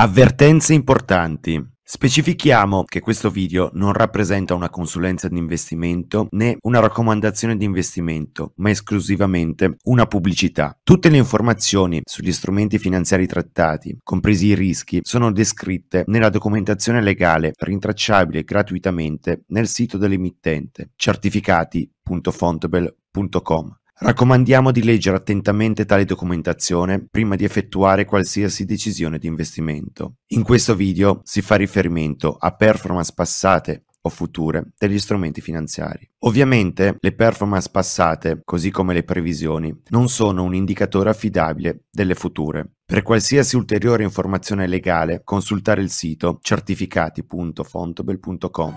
Avvertenze importanti. Specifichiamo che questo video non rappresenta una consulenza di investimento né una raccomandazione di investimento, ma esclusivamente una pubblicità. Tutte le informazioni sugli strumenti finanziari trattati, compresi i rischi, sono descritte nella documentazione legale rintracciabile gratuitamente nel sito dell'emittente certificati.fontobel.com. Raccomandiamo di leggere attentamente tale documentazione prima di effettuare qualsiasi decisione di investimento. In questo video si fa riferimento a performance passate o future degli strumenti finanziari. Ovviamente le performance passate, così come le previsioni, non sono un indicatore affidabile delle future. Per qualsiasi ulteriore informazione legale consultare il sito certificati.fontobel.com.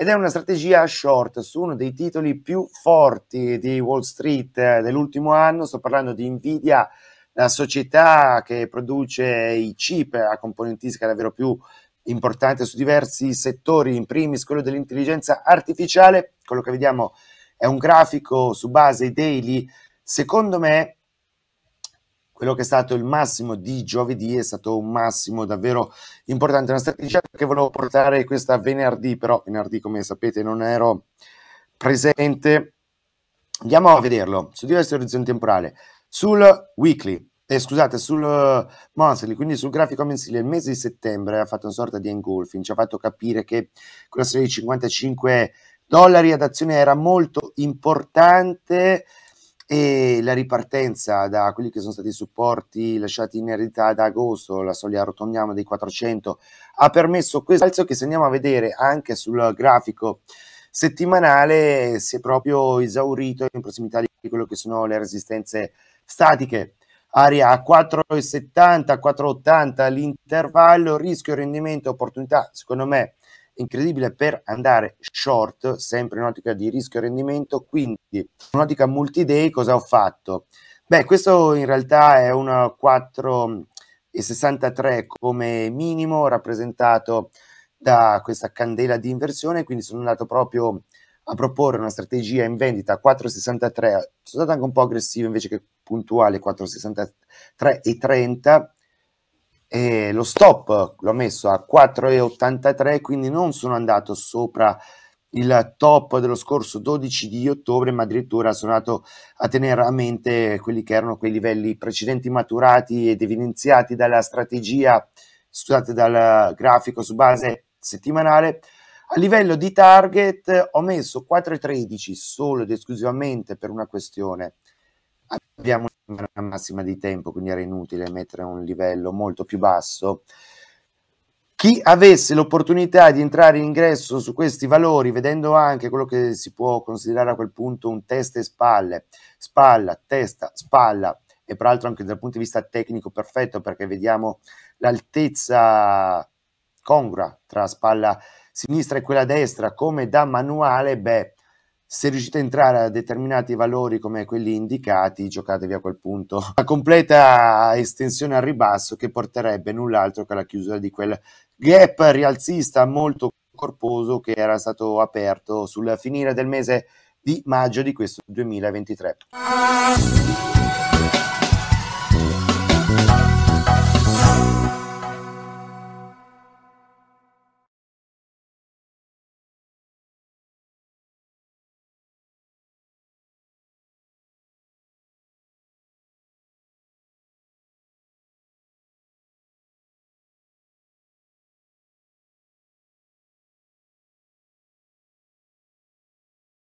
ed è una strategia short su uno dei titoli più forti di Wall Street eh, dell'ultimo anno, sto parlando di Nvidia, la società che produce i chip a componentistica davvero più importante su diversi settori, in primis quello dell'intelligenza artificiale, quello che vediamo è un grafico su base daily, secondo me quello che è stato il massimo di giovedì è stato un massimo davvero importante, una strategia che volevo portare questa venerdì, però venerdì come sapete non ero presente. Andiamo a vederlo su diversi orizzonti temporali, sul weekly, eh, scusate, sul eh, monthly, quindi sul grafico mensile, il mese di settembre ha fatto una sorta di engulfing, ci ha fatto capire che quella serie di 55 dollari ad azione era molto importante e la ripartenza da quelli che sono stati i supporti lasciati in eredità ad agosto, la soglia arrotondiamo dei 400, ha permesso questo alzo che se andiamo a vedere anche sul grafico settimanale si è proprio esaurito in prossimità di quello che sono le resistenze statiche. Aria a 4,70, 4,80 l'intervallo, rischio, rendimento, opportunità, secondo me incredibile per andare short, sempre in ottica di rischio e rendimento, quindi in ottica multi-day cosa ho fatto? Beh, questo in realtà è un 4,63 come minimo rappresentato da questa candela di inversione, quindi sono andato proprio a proporre una strategia in vendita a 4,63, sono stato anche un po' aggressivo invece che puntuale 4,63 e 30 e lo stop l'ho messo a 4,83 quindi non sono andato sopra il top dello scorso 12 di ottobre ma addirittura sono andato a tenere a mente quelli che erano quei livelli precedenti maturati ed evidenziati dalla strategia scusate dal grafico su base settimanale a livello di target ho messo 4,13 solo ed esclusivamente per una questione abbiamo settimana massima di tempo, quindi era inutile mettere un livello molto più basso. Chi avesse l'opportunità di entrare in ingresso su questi valori, vedendo anche quello che si può considerare a quel punto un testa e spalle, spalla, testa, spalla, e peraltro anche dal punto di vista tecnico perfetto perché vediamo l'altezza congrua tra spalla sinistra e quella destra come da manuale, beh, se riuscite a entrare a determinati valori come quelli indicati, giocatevi a quel punto. La completa estensione al ribasso che porterebbe null'altro che alla chiusura di quel gap rialzista molto corposo che era stato aperto sul finire del mese di maggio di questo 2023.